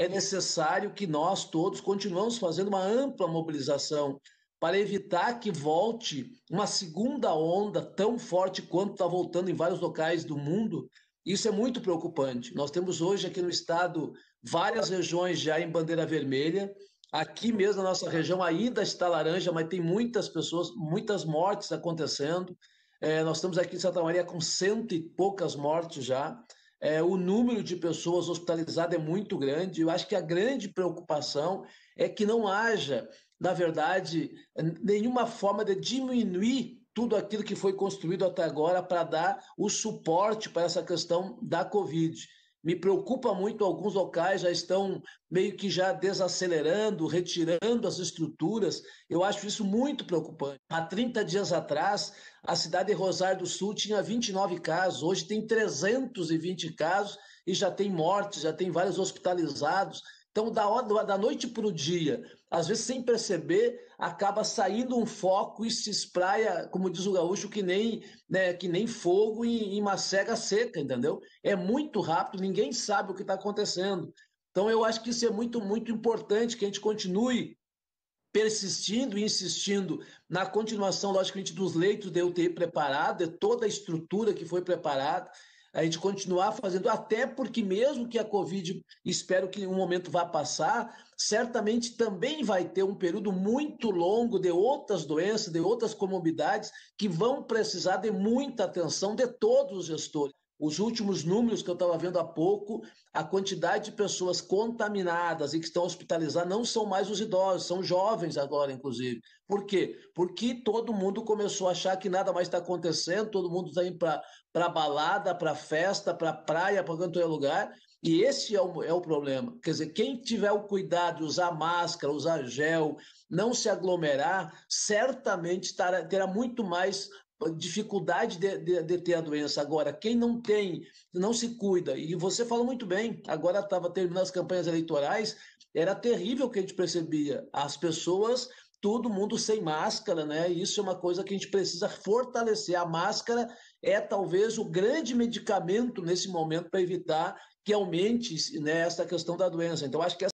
é necessário que nós todos continuemos fazendo uma ampla mobilização para evitar que volte uma segunda onda tão forte quanto está voltando em vários locais do mundo. Isso é muito preocupante. Nós temos hoje aqui no estado várias regiões já em bandeira vermelha. Aqui mesmo na nossa região ainda está laranja, mas tem muitas pessoas, muitas mortes acontecendo. É, nós estamos aqui em Santa Maria com cento e poucas mortes já é, o número de pessoas hospitalizadas é muito grande. Eu acho que a grande preocupação é que não haja, na verdade, nenhuma forma de diminuir tudo aquilo que foi construído até agora para dar o suporte para essa questão da Covid. Me preocupa muito, alguns locais já estão meio que já desacelerando, retirando as estruturas. Eu acho isso muito preocupante. Há 30 dias atrás, a cidade de Rosário do Sul tinha 29 casos, hoje tem 320 casos e já tem mortes, já tem vários hospitalizados. Então, da, hora, da noite para o dia, às vezes sem perceber, acaba saindo um foco e se espraia, como diz o gaúcho, que nem, né, que nem fogo em, em macega seca, entendeu? É muito rápido, ninguém sabe o que está acontecendo. Então, eu acho que isso é muito, muito importante, que a gente continue persistindo e insistindo na continuação, logicamente, dos leitos da UTI de toda a estrutura que foi preparada, a gente continuar fazendo, até porque mesmo que a Covid, espero que em um momento vá passar, certamente também vai ter um período muito longo de outras doenças, de outras comorbidades, que vão precisar de muita atenção de todos os gestores. Os últimos números que eu estava vendo há pouco, a quantidade de pessoas contaminadas e que estão hospitalizadas não são mais os idosos, são jovens agora, inclusive. Por quê? Porque todo mundo começou a achar que nada mais está acontecendo, todo mundo está indo para balada, para festa, para praia, para quanto é lugar. E esse é o, é o problema. Quer dizer, quem tiver o cuidado de usar máscara, usar gel, não se aglomerar, certamente terá muito mais dificuldade de, de, de, ter a doença. Agora, quem não tem, não se cuida, e você falou muito bem, agora estava terminando as campanhas eleitorais, era terrível o que a gente percebia. As pessoas, todo mundo sem máscara, né? Isso é uma coisa que a gente precisa fortalecer. A máscara é talvez o grande medicamento nesse momento para evitar que aumente né, essa questão da doença. Então, acho que